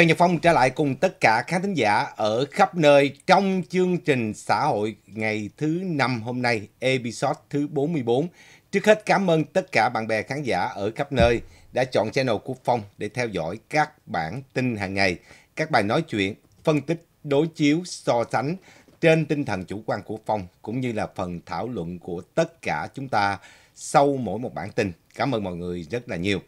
Trần Nhật Phong trở lại cùng tất cả khán thính giả ở khắp nơi trong chương trình xã hội ngày thứ năm hôm nay, episode thứ 44. Trước hết cảm ơn tất cả bạn bè khán giả ở khắp nơi đã chọn channel của Phong để theo dõi các bản tin hàng ngày, các bài nói chuyện, phân tích, đối chiếu, so sánh trên tinh thần chủ quan của Phong cũng như là phần thảo luận của tất cả chúng ta sau mỗi một bản tin. Cảm ơn mọi người rất là nhiều.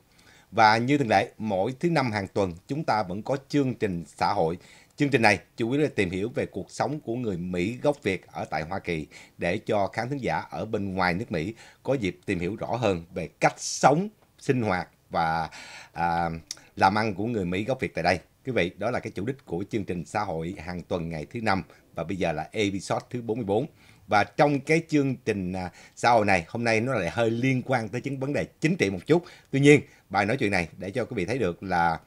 Và như thường lệ, mỗi thứ năm hàng tuần chúng ta vẫn có chương trình xã hội. Chương trình này chủ yếu là tìm hiểu về cuộc sống của người Mỹ gốc Việt ở tại Hoa Kỳ để cho khán thính giả ở bên ngoài nước Mỹ có dịp tìm hiểu rõ hơn về cách sống, sinh hoạt và à, làm ăn của người Mỹ gốc Việt tại đây. Quý vị, đó là cái chủ đích của chương trình xã hội hàng tuần ngày thứ năm và bây giờ là episode thứ 44 và trong cái chương trình à, sau này hôm nay nó lại hơi liên quan tới những vấn đề chính trị một chút tuy nhiên bài nói chuyện này để cho quý vị thấy được là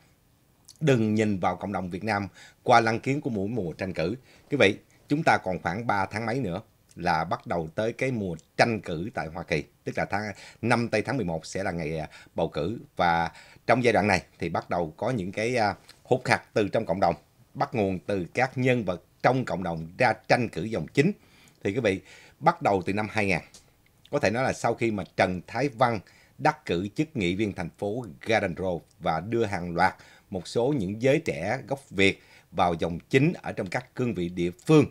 đừng nhìn vào cộng đồng Việt Nam qua lăng kiến của mỗi mùa tranh cử quý vị chúng ta còn khoảng 3 tháng mấy nữa là bắt đầu tới cái mùa tranh cử tại Hoa Kỳ, tức là tháng 5 tây tháng 11 sẽ là ngày à, bầu cử và trong giai đoạn này thì bắt đầu có những cái à, hút khạc từ trong cộng đồng, bắt nguồn từ các nhân vật trong cộng đồng ra tranh cử dòng chính. Thì quý vị, bắt đầu từ năm 2000, có thể nói là sau khi mà Trần Thái Văn đắc cử chức nghị viên thành phố Garden Grove và đưa hàng loạt một số những giới trẻ gốc Việt vào dòng chính ở trong các cương vị địa phương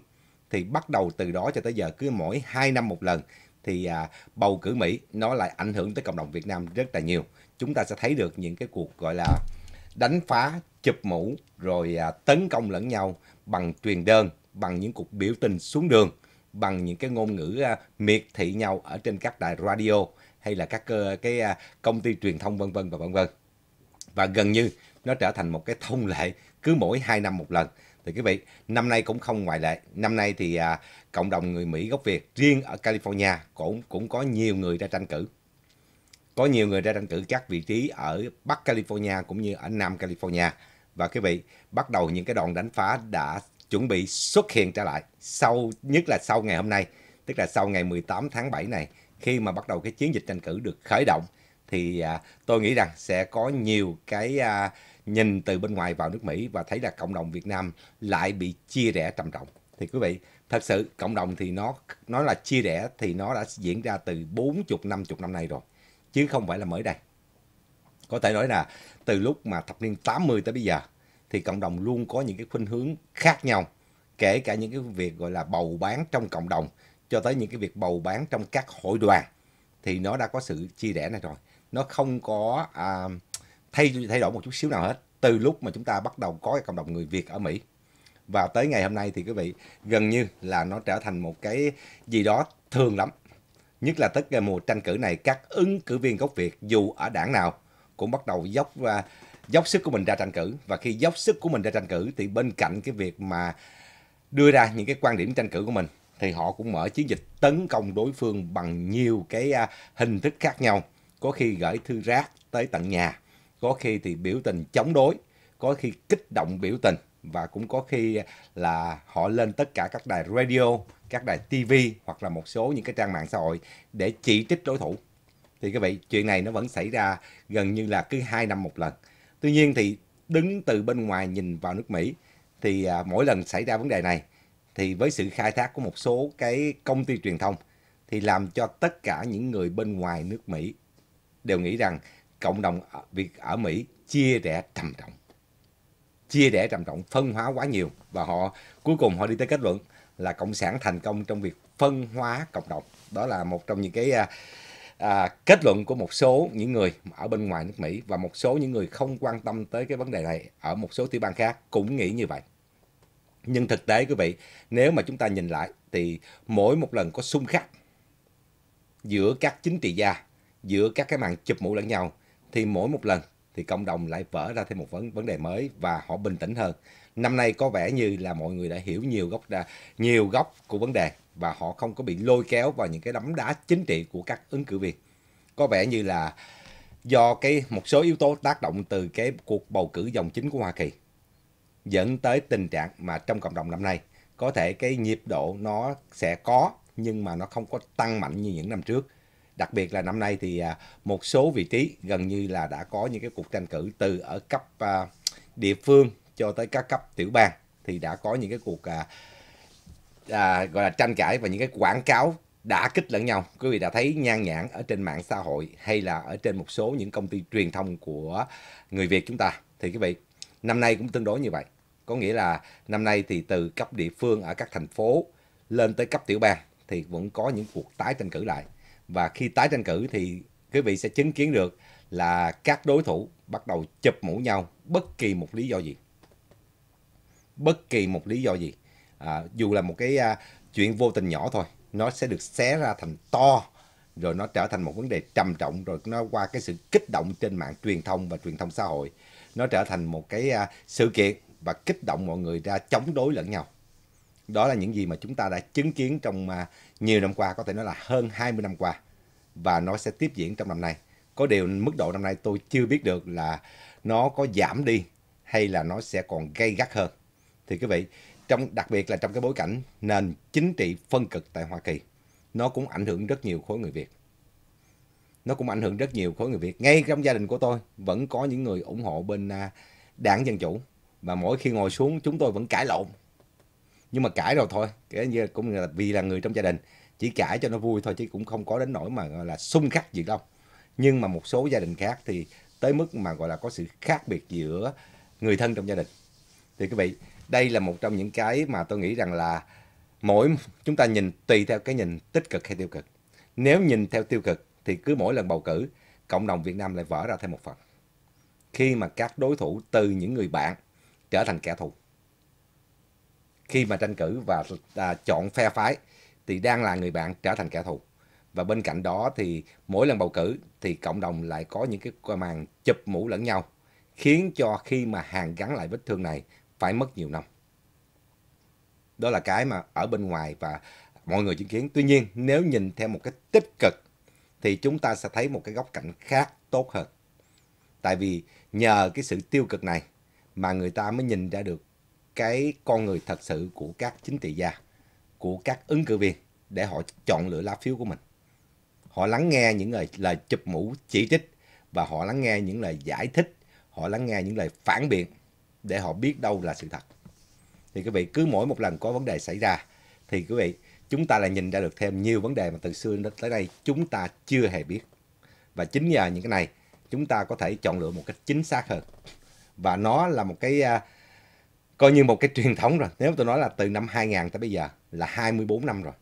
thì bắt đầu từ đó cho tới giờ cứ mỗi 2 năm một lần thì à, bầu cử Mỹ nó lại ảnh hưởng tới cộng đồng Việt Nam rất là nhiều. Chúng ta sẽ thấy được những cái cuộc gọi là đánh phá, chụp mũ rồi à, tấn công lẫn nhau bằng truyền đơn, bằng những cuộc biểu tình xuống đường bằng những cái ngôn ngữ à, miệt thị nhau ở trên các đài radio hay là các ờ, cái à, công ty truyền thông vân vân và vân vân và gần như nó trở thành một cái thông lệ cứ mỗi 2 năm một lần thì quý vị năm nay cũng không ngoại lệ năm nay thì à, cộng đồng người Mỹ gốc Việt riêng ở California cũng cũng có nhiều người ra tranh cử có nhiều người ra tranh cử các vị trí ở Bắc California cũng như ở Nam California và quý vị bắt đầu những cái đòn đánh phá đã chuẩn bị xuất hiện trở lại sau nhất là sau ngày hôm nay, tức là sau ngày 18 tháng 7 này khi mà bắt đầu cái chiến dịch tranh cử được khởi động thì à, tôi nghĩ rằng sẽ có nhiều cái à, nhìn từ bên ngoài vào nước Mỹ và thấy là cộng đồng Việt Nam lại bị chia rẽ trầm trọng. Thì quý vị, thật sự cộng đồng thì nó nó là chia rẽ thì nó đã diễn ra từ 40 chục năm nay rồi chứ không phải là mới đây. Có thể nói là từ lúc mà thập niên 80 tới bây giờ thì cộng đồng luôn có những cái khuynh hướng khác nhau kể cả những cái việc gọi là bầu bán trong cộng đồng cho tới những cái việc bầu bán trong các hội đoàn thì nó đã có sự chia rẽ này rồi nó không có à, thay thay đổi một chút xíu nào hết từ lúc mà chúng ta bắt đầu có cái cộng đồng người Việt ở Mỹ và tới ngày hôm nay thì quý vị gần như là nó trở thành một cái gì đó thường lắm nhất là tất cả mùa tranh cử này các ứng cử viên gốc Việt dù ở đảng nào cũng bắt đầu dốc và dốc sức của mình ra tranh cử và khi dốc sức của mình ra tranh cử thì bên cạnh cái việc mà đưa ra những cái quan điểm tranh cử của mình thì họ cũng mở chiến dịch tấn công đối phương bằng nhiều cái à, hình thức khác nhau có khi gửi thư rác tới tận nhà có khi thì biểu tình chống đối có khi kích động biểu tình và cũng có khi là họ lên tất cả các đài radio các đài tv hoặc là một số những cái trang mạng xã hội để chỉ trích đối thủ thì các vị chuyện này nó vẫn xảy ra gần như là cứ hai năm một lần Tuy nhiên thì đứng từ bên ngoài nhìn vào nước Mỹ thì à, mỗi lần xảy ra vấn đề này thì với sự khai thác của một số cái công ty truyền thông thì làm cho tất cả những người bên ngoài nước Mỹ đều nghĩ rằng cộng đồng Việt ở Mỹ chia rẽ trầm trọng. Chia rẽ trầm trọng, phân hóa quá nhiều và họ cuối cùng họ đi tới kết luận là cộng sản thành công trong việc phân hóa cộng đồng. Đó là một trong những cái à, à, kết luận của một số những người ở bên ngoài nước Mỹ và một số những người không quan tâm tới cái vấn đề này ở một số tiểu bang khác cũng nghĩ như vậy. Nhưng thực tế quý vị, nếu mà chúng ta nhìn lại thì mỗi một lần có xung khắc giữa các chính trị gia, giữa các cái màn chụp mũ lẫn nhau thì mỗi một lần thì cộng đồng lại vỡ ra thêm một vấn vấn đề mới và họ bình tĩnh hơn. Năm nay có vẻ như là mọi người đã hiểu nhiều góc ra nhiều góc của vấn đề và họ không có bị lôi kéo vào những cái đấm đá chính trị của các ứng cử viên. Có vẻ như là do cái một số yếu tố tác động từ cái cuộc bầu cử dòng chính của Hoa Kỳ dẫn tới tình trạng mà trong cộng đồng năm nay có thể cái nhịp độ nó sẽ có nhưng mà nó không có tăng mạnh như những năm trước. Đặc biệt là năm nay thì à, một số vị trí gần như là đã có những cái cuộc tranh cử từ ở cấp à, địa phương cho tới các cấp tiểu bang thì đã có những cái cuộc à, à, gọi là tranh cãi và những cái quảng cáo đã kích lẫn nhau quý vị đã thấy nhan nhản ở trên mạng xã hội hay là ở trên một số những công ty truyền thông của người việt chúng ta thì quý vị năm nay cũng tương đối như vậy có nghĩa là năm nay thì từ cấp địa phương ở các thành phố lên tới cấp tiểu bang thì vẫn có những cuộc tái tranh cử lại và khi tái tranh cử thì quý vị sẽ chứng kiến được là các đối thủ bắt đầu chụp mũ nhau bất kỳ một lý do gì bất kỳ một lý do gì à, dù là một cái à, chuyện vô tình nhỏ thôi nó sẽ được xé ra thành to rồi nó trở thành một vấn đề trầm trọng rồi nó qua cái sự kích động trên mạng truyền thông và truyền thông xã hội nó trở thành một cái à, sự kiện và kích động mọi người ra chống đối lẫn nhau đó là những gì mà chúng ta đã chứng kiến trong à, nhiều năm qua có thể nói là hơn 20 năm qua và nó sẽ tiếp diễn trong năm nay có điều mức độ năm nay tôi chưa biết được là nó có giảm đi hay là nó sẽ còn gây gắt hơn thì quý vị trong đặc biệt là trong cái bối cảnh nền chính trị phân cực tại Hoa Kỳ nó cũng ảnh hưởng rất nhiều khối người Việt nó cũng ảnh hưởng rất nhiều khối người Việt ngay trong gia đình của tôi vẫn có những người ủng hộ bên à, đảng dân chủ và mỗi khi ngồi xuống chúng tôi vẫn cãi lộn nhưng mà cãi rồi thôi kể như cũng là vì là người trong gia đình chỉ cãi cho nó vui thôi chứ cũng không có đến nỗi mà gọi là xung khắc gì đâu nhưng mà một số gia đình khác thì tới mức mà gọi là có sự khác biệt giữa người thân trong gia đình thì quý vị đây là một trong những cái mà tôi nghĩ rằng là mỗi chúng ta nhìn tùy theo cái nhìn tích cực hay tiêu cực nếu nhìn theo tiêu cực thì cứ mỗi lần bầu cử cộng đồng Việt Nam lại vỡ ra thêm một phần khi mà các đối thủ từ những người bạn trở thành kẻ thù khi mà tranh cử và à, chọn phe phái thì đang là người bạn trở thành kẻ thù và bên cạnh đó thì mỗi lần bầu cử thì cộng đồng lại có những cái màn chụp mũ lẫn nhau khiến cho khi mà hàng gắn lại vết thương này phải mất nhiều năm. Đó là cái mà ở bên ngoài và mọi người chứng kiến. Tuy nhiên, nếu nhìn theo một cái tích cực thì chúng ta sẽ thấy một cái góc cạnh khác tốt hơn. Tại vì nhờ cái sự tiêu cực này mà người ta mới nhìn ra được cái con người thật sự của các chính trị gia, của các ứng cử viên để họ chọn lựa lá phiếu của mình. Họ lắng nghe những lời, lời chụp mũ chỉ trích và họ lắng nghe những lời giải thích, họ lắng nghe những lời phản biện để họ biết đâu là sự thật thì quý vị cứ mỗi một lần có vấn đề xảy ra thì quý vị chúng ta lại nhìn ra được thêm nhiều vấn đề mà từ xưa đến tới đây chúng ta chưa hề biết và chính nhờ những cái này chúng ta có thể chọn lựa một cách chính xác hơn và nó là một cái uh, coi như một cái truyền thống rồi nếu tôi nói là từ năm 2000 tới bây giờ là 24 năm rồi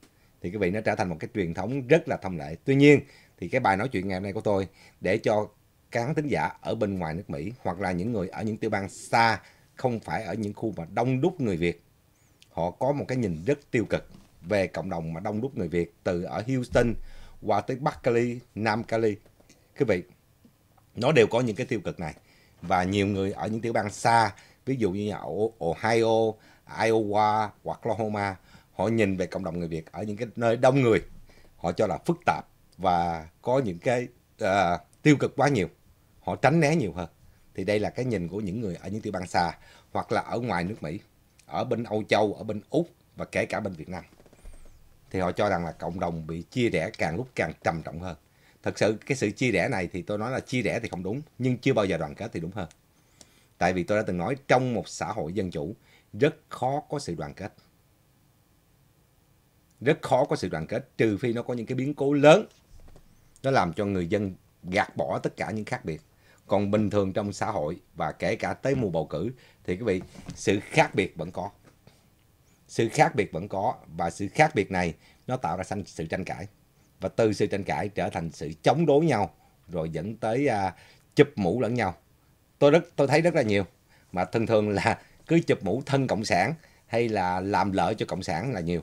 thì quý vị nó trở thành một cái truyền thống rất là thông lệ tuy nhiên thì cái bài nói chuyện ngày hôm nay của tôi để cho khán thính giả ở bên ngoài nước Mỹ hoặc là những người ở những tiểu bang xa không phải ở những khu mà đông đúc người Việt họ có một cái nhìn rất tiêu cực về cộng đồng mà đông đúc người Việt từ ở Houston qua tới Bắc Cali, Nam Cali. Quý vị, nó đều có những cái tiêu cực này. Và nhiều người ở những tiểu bang xa, ví dụ như ở Ohio, Iowa hoặc Oklahoma, họ nhìn về cộng đồng người Việt ở những cái nơi đông người, họ cho là phức tạp và có những cái uh, tiêu cực quá nhiều họ tránh né nhiều hơn thì đây là cái nhìn của những người ở những tiểu bang xa hoặc là ở ngoài nước Mỹ ở bên Âu Châu ở bên Úc và kể cả bên Việt Nam thì họ cho rằng là cộng đồng bị chia rẽ càng lúc càng trầm trọng hơn thật sự cái sự chia rẽ này thì tôi nói là chia rẽ thì không đúng nhưng chưa bao giờ đoàn kết thì đúng hơn tại vì tôi đã từng nói trong một xã hội dân chủ rất khó có sự đoàn kết rất khó có sự đoàn kết trừ phi nó có những cái biến cố lớn nó làm cho người dân gạt bỏ tất cả những khác biệt còn bình thường trong xã hội và kể cả tới mùa bầu cử thì quý vị sự khác biệt vẫn có sự khác biệt vẫn có và sự khác biệt này nó tạo ra sự tranh cãi và từ sự tranh cãi trở thành sự chống đối nhau rồi dẫn tới à, chụp mũ lẫn nhau tôi rất tôi thấy rất là nhiều mà thường thường là cứ chụp mũ thân cộng sản hay là làm lợi cho cộng sản là nhiều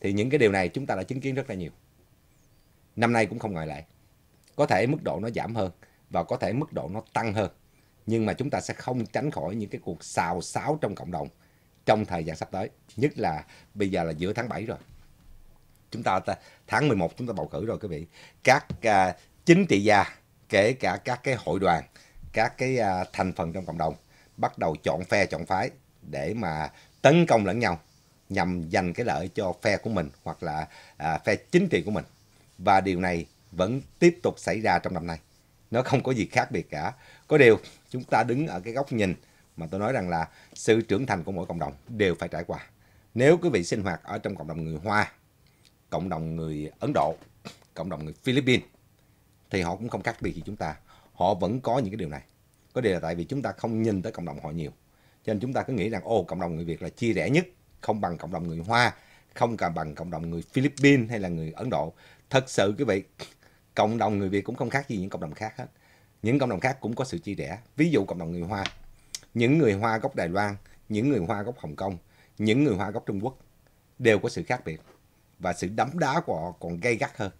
thì những cái điều này chúng ta đã chứng kiến rất là nhiều năm nay cũng không ngoại lệ có thể mức độ nó giảm hơn và có thể mức độ nó tăng hơn nhưng mà chúng ta sẽ không tránh khỏi những cái cuộc xào xáo trong cộng đồng trong thời gian sắp tới nhất là bây giờ là giữa tháng 7 rồi chúng ta tháng 11 chúng ta bầu cử rồi quý vị các à, chính trị gia kể cả các cái hội đoàn các cái à, thành phần trong cộng đồng bắt đầu chọn phe chọn phái để mà tấn công lẫn nhau nhằm giành cái lợi cho phe của mình hoặc là à, phe chính trị của mình và điều này vẫn tiếp tục xảy ra trong năm nay nó không có gì khác biệt cả có điều chúng ta đứng ở cái góc nhìn mà tôi nói rằng là sự trưởng thành của mỗi cộng đồng đều phải trải qua nếu quý vị sinh hoạt ở trong cộng đồng người Hoa cộng đồng người Ấn Độ cộng đồng người Philippines thì họ cũng không khác biệt gì chúng ta họ vẫn có những cái điều này có điều là tại vì chúng ta không nhìn tới cộng đồng họ nhiều cho nên chúng ta cứ nghĩ rằng ô cộng đồng người Việt là chia rẽ nhất không bằng cộng đồng người Hoa không cả bằng cộng đồng người Philippines hay là người Ấn Độ thật sự quý vị cộng đồng người Việt cũng không khác gì những cộng đồng khác hết những cộng đồng khác cũng có sự chia rẽ ví dụ cộng đồng người Hoa những người Hoa gốc Đài Loan những người Hoa gốc Hồng Kông những người Hoa gốc Trung Quốc đều có sự khác biệt và sự đấm đá của họ còn gay gắt hơn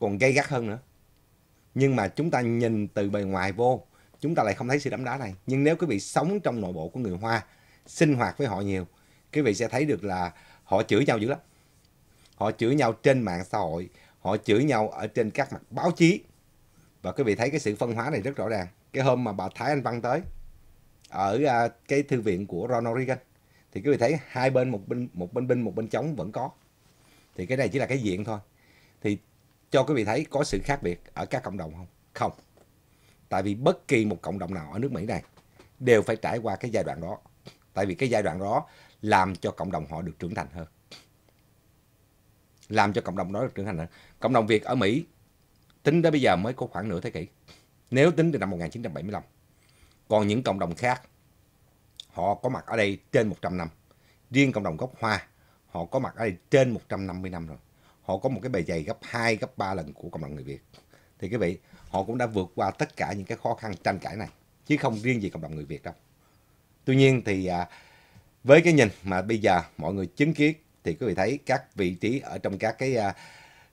còn gay gắt hơn nữa nhưng mà chúng ta nhìn từ bề ngoài vô chúng ta lại không thấy sự đấm đá này nhưng nếu quý vị sống trong nội bộ của người Hoa sinh hoạt với họ nhiều quý vị sẽ thấy được là họ chửi nhau dữ lắm họ chửi nhau trên mạng xã hội họ chửi nhau ở trên các mặt báo chí và quý vị thấy cái sự phân hóa này rất rõ ràng cái hôm mà bà Thái Anh Văn tới ở à, cái thư viện của Ronald Reagan thì quý vị thấy hai bên một bên một bên binh một bên chống vẫn có thì cái này chỉ là cái diện thôi thì cho quý vị thấy có sự khác biệt ở các cộng đồng không không tại vì bất kỳ một cộng đồng nào ở nước Mỹ này đều phải trải qua cái giai đoạn đó tại vì cái giai đoạn đó làm cho cộng đồng họ được trưởng thành hơn làm cho cộng đồng đó được trưởng thành Cộng đồng Việt ở Mỹ tính đến bây giờ mới có khoảng nửa thế kỷ. Nếu tính từ năm 1975. Còn những cộng đồng khác họ có mặt ở đây trên 100 năm. Riêng cộng đồng gốc Hoa họ có mặt ở đây trên 150 năm rồi. Họ có một cái bề dày gấp 2, gấp 3 lần của cộng đồng người Việt. Thì quý vị, họ cũng đã vượt qua tất cả những cái khó khăn tranh cãi này. Chứ không riêng gì cộng đồng người Việt đâu. Tuy nhiên thì à, với cái nhìn mà bây giờ mọi người chứng kiến thì quý vị thấy các vị trí ở trong các cái uh,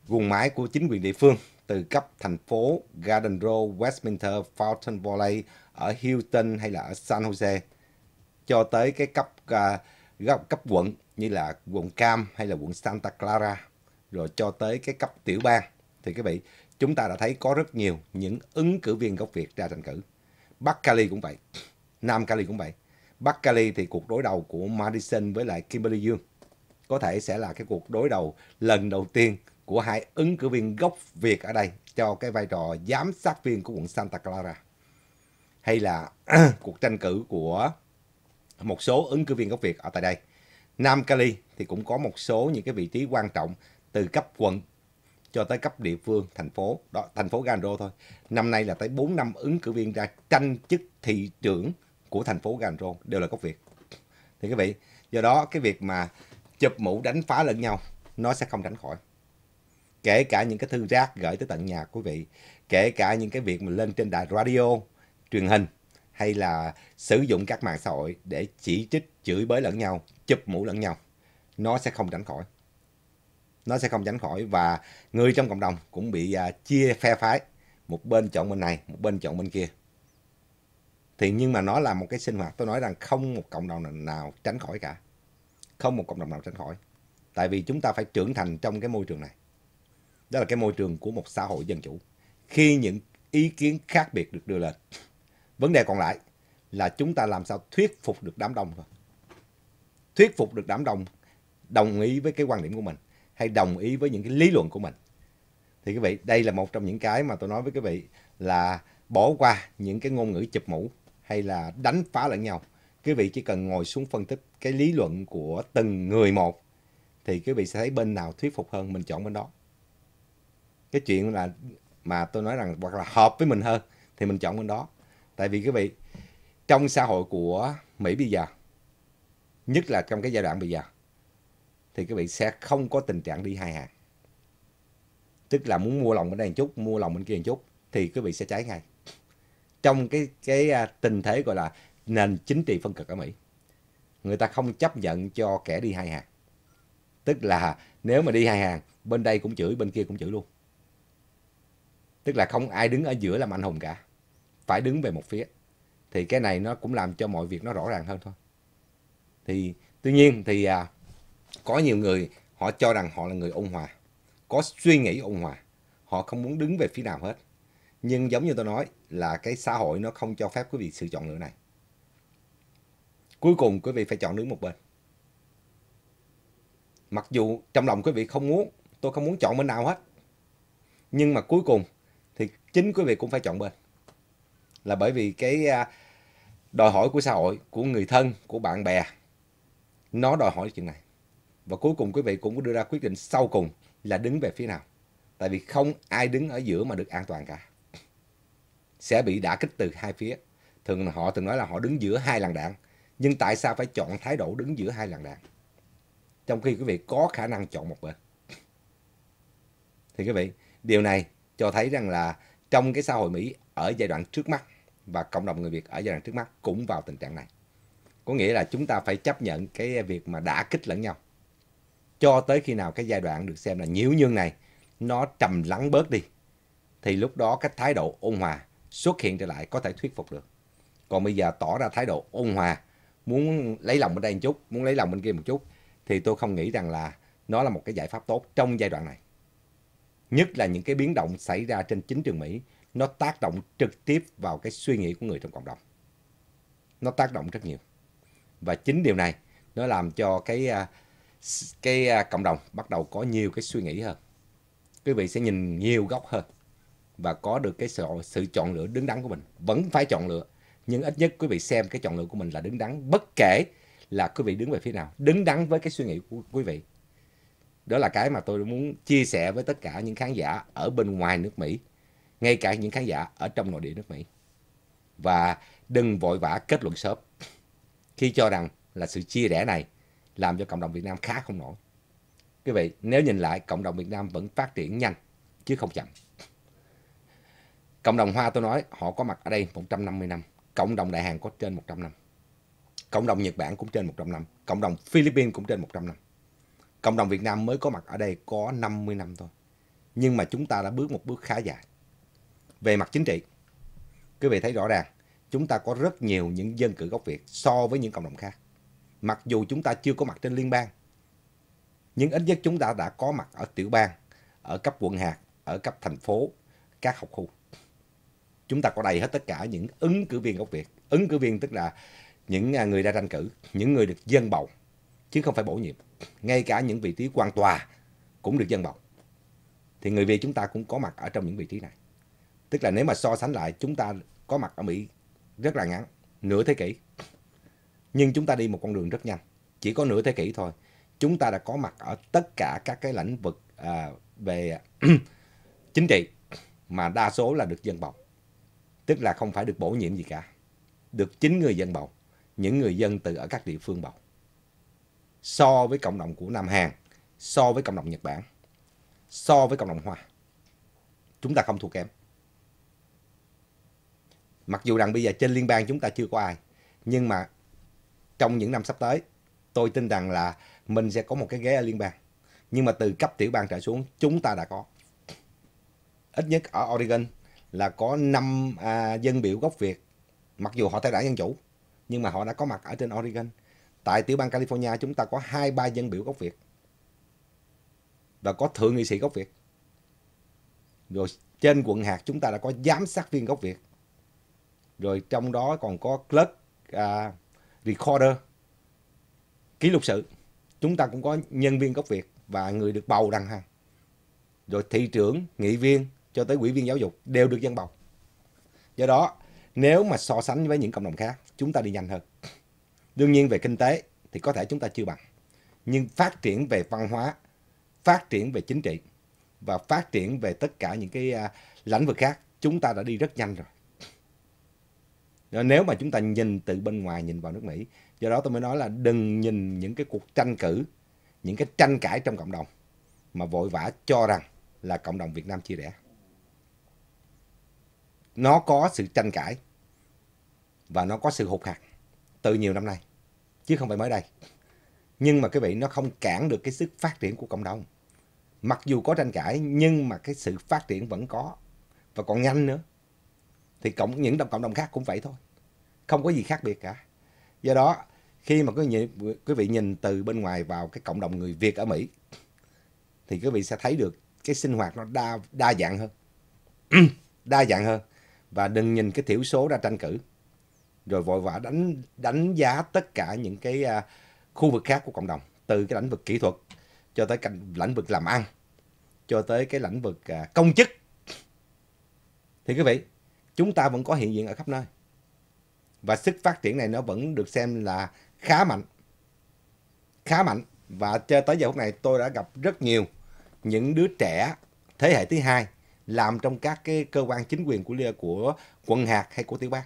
guồng máy của chính quyền địa phương từ cấp thành phố Garden Grove, Westminster, Fountain Valley, ở Hilton hay là ở San Jose cho tới cái cấp uh, cấp quận như là quận Cam hay là quận Santa Clara rồi cho tới cái cấp tiểu bang thì quý vị chúng ta đã thấy có rất nhiều những ứng cử viên gốc Việt ra tranh cử. Bắc Cali cũng vậy, Nam Cali cũng vậy. Bắc Cali thì cuộc đối đầu của Madison với lại Kimberly Dương có thể sẽ là cái cuộc đối đầu lần đầu tiên của hai ứng cử viên gốc Việt ở đây cho cái vai trò giám sát viên của quận Santa Clara. Hay là cuộc tranh cử của một số ứng cử viên gốc Việt ở tại đây. Nam Cali thì cũng có một số những cái vị trí quan trọng từ cấp quận cho tới cấp địa phương, thành phố, đó thành phố Gandro thôi. Năm nay là tới 4 năm ứng cử viên ra tranh chức thị trưởng của thành phố Gandro đều là gốc Việt. Thì quý vị, do đó cái việc mà chụp mũ đánh phá lẫn nhau nó sẽ không tránh khỏi kể cả những cái thư rác gửi tới tận nhà quý vị kể cả những cái việc mà lên trên đài radio truyền hình hay là sử dụng các mạng xã hội để chỉ trích chửi bới lẫn nhau chụp mũ lẫn nhau nó sẽ không tránh khỏi nó sẽ không tránh khỏi và người trong cộng đồng cũng bị à, chia phe phái một bên chọn bên này một bên chọn bên kia thì nhưng mà nó là một cái sinh hoạt tôi nói rằng không một cộng đồng nào tránh khỏi cả không một cộng đồng nào tránh khỏi. Tại vì chúng ta phải trưởng thành trong cái môi trường này. Đó là cái môi trường của một xã hội dân chủ. Khi những ý kiến khác biệt được đưa lên. Vấn đề còn lại là chúng ta làm sao thuyết phục được đám đông thôi. Thuyết phục được đám đông đồng ý với cái quan điểm của mình hay đồng ý với những cái lý luận của mình. Thì quý vị, đây là một trong những cái mà tôi nói với quý vị là bỏ qua những cái ngôn ngữ chụp mũ hay là đánh phá lẫn nhau. Quý vị chỉ cần ngồi xuống phân tích cái lý luận của từng người một thì quý vị sẽ thấy bên nào thuyết phục hơn mình chọn bên đó cái chuyện là mà tôi nói rằng hoặc là hợp với mình hơn thì mình chọn bên đó tại vì quý vị trong xã hội của mỹ bây giờ nhất là trong cái giai đoạn bây giờ thì quý vị sẽ không có tình trạng đi hai hàng tức là muốn mua lòng bên đây một chút mua lòng bên kia một chút thì quý vị sẽ trái ngay trong cái cái à, tình thế gọi là nền chính trị phân cực ở mỹ người ta không chấp nhận cho kẻ đi hai hàng. Tức là nếu mà đi hai hàng, bên đây cũng chửi, bên kia cũng chửi luôn. Tức là không ai đứng ở giữa làm anh hùng cả. Phải đứng về một phía. Thì cái này nó cũng làm cho mọi việc nó rõ ràng hơn thôi. Thì tuy nhiên thì à, có nhiều người họ cho rằng họ là người ôn hòa. Có suy nghĩ ôn hòa. Họ không muốn đứng về phía nào hết. Nhưng giống như tôi nói là cái xã hội nó không cho phép quý vị sự chọn lựa này. Cuối cùng quý vị phải chọn đứng một bên. Mặc dù trong lòng quý vị không muốn, tôi không muốn chọn bên nào hết. Nhưng mà cuối cùng thì chính quý vị cũng phải chọn bên. Là bởi vì cái à, đòi hỏi của xã hội, của người thân, của bạn bè, nó đòi hỏi chuyện này. Và cuối cùng quý vị cũng đưa ra quyết định sau cùng là đứng về phía nào. Tại vì không ai đứng ở giữa mà được an toàn cả. Sẽ bị đả kích từ hai phía. Thường họ thường nói là họ đứng giữa hai làn đạn. Nhưng tại sao phải chọn thái độ đứng giữa hai làng đảng? Trong khi quý vị có khả năng chọn một bên. Thì quý vị, điều này cho thấy rằng là trong cái xã hội Mỹ ở giai đoạn trước mắt và cộng đồng người Việt ở giai đoạn trước mắt cũng vào tình trạng này. Có nghĩa là chúng ta phải chấp nhận cái việc mà đã kích lẫn nhau. Cho tới khi nào cái giai đoạn được xem là nhiễu nhương này nó trầm lắng bớt đi thì lúc đó cái thái độ ôn hòa xuất hiện trở lại có thể thuyết phục được. Còn bây giờ tỏ ra thái độ ôn hòa muốn lấy lòng bên đây một chút muốn lấy lòng bên kia một chút thì tôi không nghĩ rằng là nó là một cái giải pháp tốt trong giai đoạn này nhất là những cái biến động xảy ra trên chính trường Mỹ nó tác động trực tiếp vào cái suy nghĩ của người trong cộng đồng nó tác động rất nhiều và chính điều này nó làm cho cái à, cái à, cộng đồng bắt đầu có nhiều cái suy nghĩ hơn quý vị sẽ nhìn nhiều góc hơn và có được cái sự, sự chọn lựa đứng đắn của mình vẫn phải chọn lựa nhưng ít nhất quý vị xem cái chọn lựa của mình là đứng đắn bất kể là quý vị đứng về phía nào đứng đắn với cái suy nghĩ của quý vị đó là cái mà tôi muốn chia sẻ với tất cả những khán giả ở bên ngoài nước Mỹ ngay cả những khán giả ở trong nội địa nước Mỹ và đừng vội vã kết luận sớm khi cho rằng là sự chia rẽ này làm cho cộng đồng Việt Nam khá không nổi quý vị nếu nhìn lại cộng đồng Việt Nam vẫn phát triển nhanh chứ không chậm cộng đồng Hoa tôi nói họ có mặt ở đây 150 năm cộng đồng Đại Hàn có trên 100 năm. Cộng đồng Nhật Bản cũng trên 100 năm, cộng đồng Philippines cũng trên 100 năm. Cộng đồng Việt Nam mới có mặt ở đây có 50 năm thôi. Nhưng mà chúng ta đã bước một bước khá dài. Về mặt chính trị, quý vị thấy rõ ràng, chúng ta có rất nhiều những dân cử gốc Việt so với những cộng đồng khác. Mặc dù chúng ta chưa có mặt trên liên bang, nhưng ít nhất chúng ta đã có mặt ở tiểu bang, ở cấp quận hạt, ở cấp thành phố, các học khu chúng ta có đầy hết tất cả những ứng cử viên gốc Việt. Ứng cử viên tức là những à, người ra tranh cử, những người được dân bầu, chứ không phải bổ nhiệm. Ngay cả những vị trí quan tòa cũng được dân bầu. Thì người Việt chúng ta cũng có mặt ở trong những vị trí này. Tức là nếu mà so sánh lại, chúng ta có mặt ở Mỹ rất là ngắn, nửa thế kỷ. Nhưng chúng ta đi một con đường rất nhanh, chỉ có nửa thế kỷ thôi. Chúng ta đã có mặt ở tất cả các cái lĩnh vực à, về chính trị mà đa số là được dân bầu tức là không phải được bổ nhiệm gì cả được chính người dân bầu những người dân từ ở các địa phương bầu so với cộng đồng của Nam Hàn so với cộng đồng Nhật Bản so với cộng đồng Hoa chúng ta không thua kém mặc dù rằng bây giờ trên liên bang chúng ta chưa có ai nhưng mà trong những năm sắp tới tôi tin rằng là mình sẽ có một cái ghế ở liên bang nhưng mà từ cấp tiểu bang trở xuống chúng ta đã có ít nhất ở Oregon là có 5 à, dân biểu gốc Việt mặc dù họ theo đảng Dân Chủ nhưng mà họ đã có mặt ở trên Oregon tại tiểu bang California chúng ta có hai ba dân biểu gốc Việt và có thượng nghị sĩ gốc Việt rồi trên quận hạt chúng ta đã có giám sát viên gốc Việt rồi trong đó còn có clerk à, recorder ký lục sự chúng ta cũng có nhân viên gốc Việt và người được bầu đăng hàng rồi thị trưởng nghị viên cho tới quỹ viên giáo dục đều được dân bầu. Do đó, nếu mà so sánh với những cộng đồng khác, chúng ta đi nhanh hơn. Đương nhiên về kinh tế thì có thể chúng ta chưa bằng. Nhưng phát triển về văn hóa, phát triển về chính trị và phát triển về tất cả những cái à, lĩnh vực khác, chúng ta đã đi rất nhanh rồi. Nếu mà chúng ta nhìn từ bên ngoài nhìn vào nước Mỹ, do đó tôi mới nói là đừng nhìn những cái cuộc tranh cử, những cái tranh cãi trong cộng đồng mà vội vã cho rằng là cộng đồng Việt Nam chia rẽ nó có sự tranh cãi và nó có sự hụt hạt từ nhiều năm nay chứ không phải mới đây nhưng mà cái vị nó không cản được cái sức phát triển của cộng đồng mặc dù có tranh cãi nhưng mà cái sự phát triển vẫn có và còn nhanh nữa thì cộng những đồng cộng đồng khác cũng vậy thôi không có gì khác biệt cả do đó khi mà quý vị nhìn từ bên ngoài vào cái cộng đồng người Việt ở Mỹ thì quý vị sẽ thấy được cái sinh hoạt nó đa đa dạng hơn đa dạng hơn và đừng nhìn cái thiểu số ra tranh cử rồi vội vã đánh đánh giá tất cả những cái uh, khu vực khác của cộng đồng từ cái lĩnh vực kỹ thuật cho tới cái lĩnh vực làm ăn cho tới cái lĩnh vực uh, công chức thì quý vị chúng ta vẫn có hiện diện ở khắp nơi và sức phát triển này nó vẫn được xem là khá mạnh khá mạnh và cho tới giờ phút này tôi đã gặp rất nhiều những đứa trẻ thế hệ thứ hai làm trong các cái cơ quan chính quyền của của quận hạt hay của tiểu bang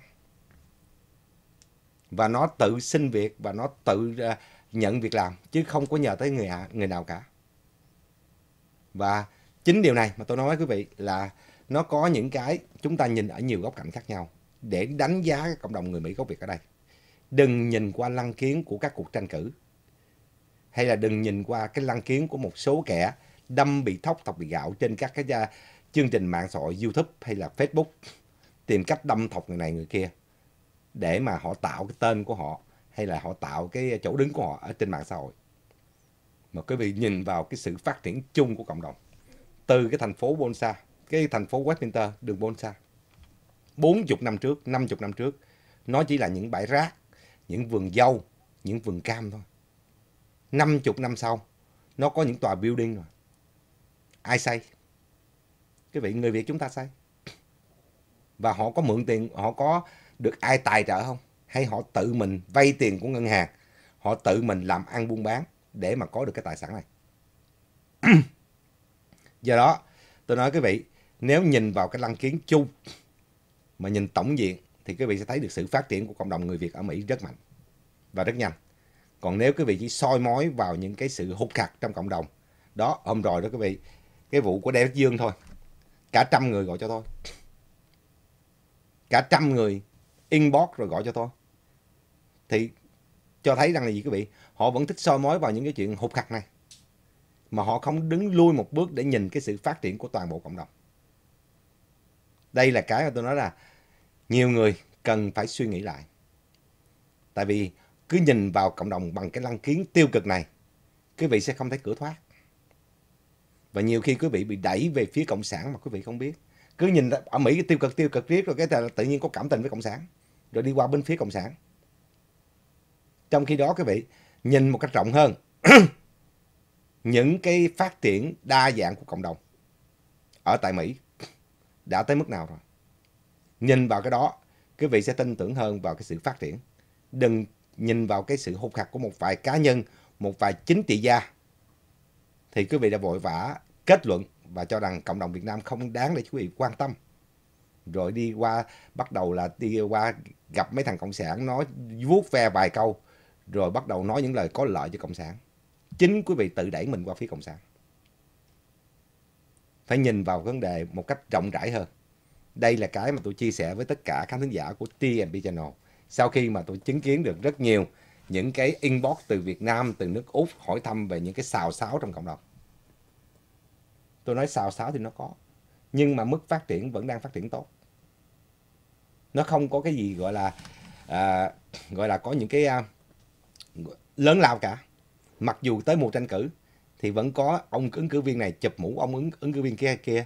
và nó tự xin việc và nó tự à, nhận việc làm chứ không có nhờ tới người người nào cả và chính điều này mà tôi nói với quý vị là nó có những cái chúng ta nhìn ở nhiều góc cạnh khác nhau để đánh giá cộng đồng người Mỹ gốc Việt ở đây đừng nhìn qua lăng kiến của các cuộc tranh cử hay là đừng nhìn qua cái lăng kiến của một số kẻ đâm bị thóc tộc bị gạo trên các cái chương trình mạng xã hội YouTube hay là Facebook tìm cách đâm thọc người này người kia để mà họ tạo cái tên của họ hay là họ tạo cái chỗ đứng của họ ở trên mạng xã hội. Mà quý vị nhìn vào cái sự phát triển chung của cộng đồng từ cái thành phố Bonsa, cái thành phố Westminster, đường Bonsa. 40 năm trước, 50 năm trước, nó chỉ là những bãi rác, những vườn dâu, những vườn cam thôi. 50 năm sau, nó có những tòa building rồi. Ai xây? quý vị người việt chúng ta xây và họ có mượn tiền họ có được ai tài trợ không hay họ tự mình vay tiền của ngân hàng họ tự mình làm ăn buôn bán để mà có được cái tài sản này do đó tôi nói quý vị nếu nhìn vào cái lăng kiến chung mà nhìn tổng diện thì quý vị sẽ thấy được sự phát triển của cộng đồng người Việt ở Mỹ rất mạnh và rất nhanh. Còn nếu quý vị chỉ soi mói vào những cái sự hút khạc trong cộng đồng, đó hôm rồi đó quý vị, cái vụ của Đeo Dương thôi, cả trăm người gọi cho tôi cả trăm người inbox rồi gọi cho tôi thì cho thấy rằng là gì quý vị họ vẫn thích soi mói vào những cái chuyện hụt hặc này mà họ không đứng lui một bước để nhìn cái sự phát triển của toàn bộ cộng đồng đây là cái mà tôi nói là nhiều người cần phải suy nghĩ lại tại vì cứ nhìn vào cộng đồng bằng cái lăng kiến tiêu cực này quý vị sẽ không thấy cửa thoát và nhiều khi quý vị bị đẩy về phía cộng sản mà quý vị không biết cứ nhìn ở mỹ tiêu cực tiêu cực riết rồi cái tự nhiên có cảm tình với cộng sản rồi đi qua bên phía cộng sản trong khi đó quý vị nhìn một cách rộng hơn những cái phát triển đa dạng của cộng đồng ở tại mỹ đã tới mức nào rồi nhìn vào cái đó quý vị sẽ tin tưởng hơn vào cái sự phát triển đừng nhìn vào cái sự hụt hạt của một vài cá nhân một vài chính trị gia thì quý vị đã vội vã kết luận và cho rằng cộng đồng Việt Nam không đáng để quý vị quan tâm. Rồi đi qua, bắt đầu là đi qua gặp mấy thằng Cộng sản nói vuốt ve vài câu, rồi bắt đầu nói những lời có lợi cho Cộng sản. Chính quý vị tự đẩy mình qua phía Cộng sản. Phải nhìn vào vấn đề một cách rộng rãi hơn. Đây là cái mà tôi chia sẻ với tất cả khán thính giả của TNP Channel. Sau khi mà tôi chứng kiến được rất nhiều những cái inbox từ Việt Nam, từ nước Úc hỏi thăm về những cái xào xáo trong cộng đồng. Tôi nói xào xáo thì nó có, nhưng mà mức phát triển vẫn đang phát triển tốt. Nó không có cái gì gọi là à, gọi là có những cái à, lớn lao cả. Mặc dù tới mùa tranh cử thì vẫn có ông ứng cử viên này chụp mũ ông ứng, ứng cử viên kia kia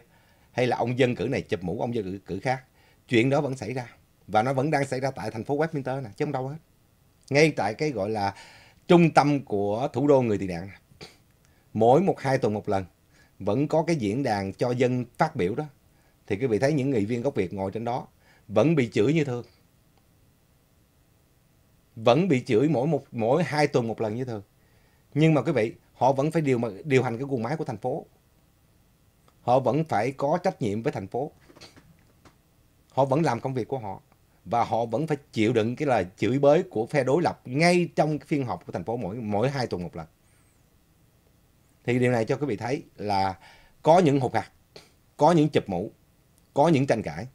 hay là ông dân cử này chụp mũ ông dân cử, cử khác. Chuyện đó vẫn xảy ra và nó vẫn đang xảy ra tại thành phố Westminster nè chứ không đâu hết ngay tại cái gọi là trung tâm của thủ đô người tị nạn mỗi một hai tuần một lần vẫn có cái diễn đàn cho dân phát biểu đó thì quý vị thấy những nghị viên gốc Việt ngồi trên đó vẫn bị chửi như thường vẫn bị chửi mỗi một mỗi hai tuần một lần như thường nhưng mà quý vị họ vẫn phải điều mà điều hành cái guồng máy của thành phố họ vẫn phải có trách nhiệm với thành phố họ vẫn làm công việc của họ và họ vẫn phải chịu đựng cái lời chửi bới của phe đối lập ngay trong phiên họp của thành phố mỗi mỗi hai tuần một lần. Thì điều này cho quý vị thấy là có những hụt hạt, có những chụp mũ, có những tranh cãi,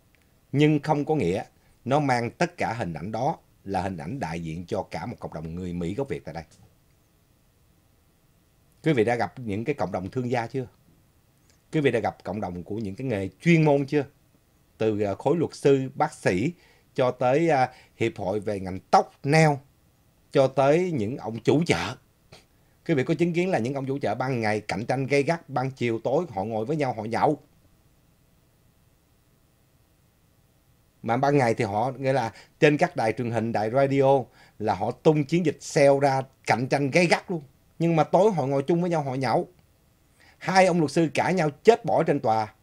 nhưng không có nghĩa nó mang tất cả hình ảnh đó là hình ảnh đại diện cho cả một cộng đồng người Mỹ gốc Việt tại đây. Quý vị đã gặp những cái cộng đồng thương gia chưa? Quý vị đã gặp cộng đồng của những cái nghề chuyên môn chưa? Từ ờ, khối luật sư, bác sĩ, cho tới uh, hiệp hội về ngành tóc neo cho tới những ông chủ chợ quý vị có chứng kiến là những ông chủ chợ ban ngày cạnh tranh gay gắt ban chiều tối họ ngồi với nhau họ nhậu mà ban ngày thì họ nghĩa là trên các đài truyền hình đài radio là họ tung chiến dịch sale ra cạnh tranh gay gắt luôn nhưng mà tối họ ngồi chung với nhau họ nhậu hai ông luật sư cãi nhau chết bỏ trên tòa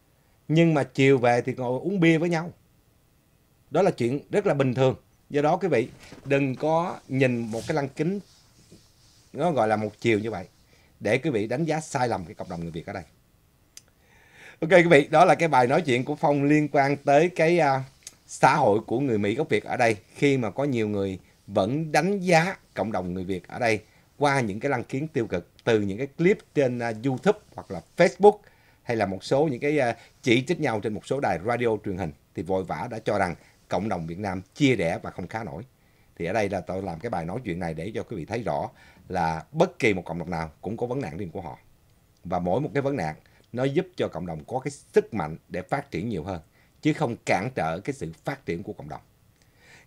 nhưng mà chiều về thì ngồi uống bia với nhau đó là chuyện rất là bình thường do đó quý vị đừng có nhìn một cái lăng kính nó gọi là một chiều như vậy để quý vị đánh giá sai lầm cái cộng đồng người Việt ở đây ok quý vị đó là cái bài nói chuyện của phong liên quan tới cái uh, xã hội của người Mỹ gốc Việt ở đây khi mà có nhiều người vẫn đánh giá cộng đồng người Việt ở đây qua những cái lăng kiến tiêu cực từ những cái clip trên uh, YouTube hoặc là Facebook hay là một số những cái uh, chỉ trích nhau trên một số đài radio truyền hình thì vội vã đã cho rằng cộng đồng Việt Nam chia rẽ và không khá nổi. Thì ở đây là tôi làm cái bài nói chuyện này để cho quý vị thấy rõ là bất kỳ một cộng đồng nào cũng có vấn nạn riêng của họ. Và mỗi một cái vấn nạn nó giúp cho cộng đồng có cái sức mạnh để phát triển nhiều hơn chứ không cản trở cái sự phát triển của cộng đồng.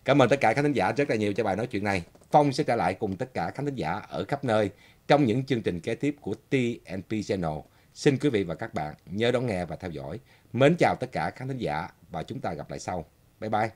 Cảm ơn tất cả khán thính giả rất là nhiều cho bài nói chuyện này. Phong sẽ trở lại cùng tất cả khán thính giả ở khắp nơi trong những chương trình kế tiếp của TNP Channel. Xin quý vị và các bạn nhớ đón nghe và theo dõi. Mến chào tất cả khán thính giả và chúng ta gặp lại sau. Bye bye.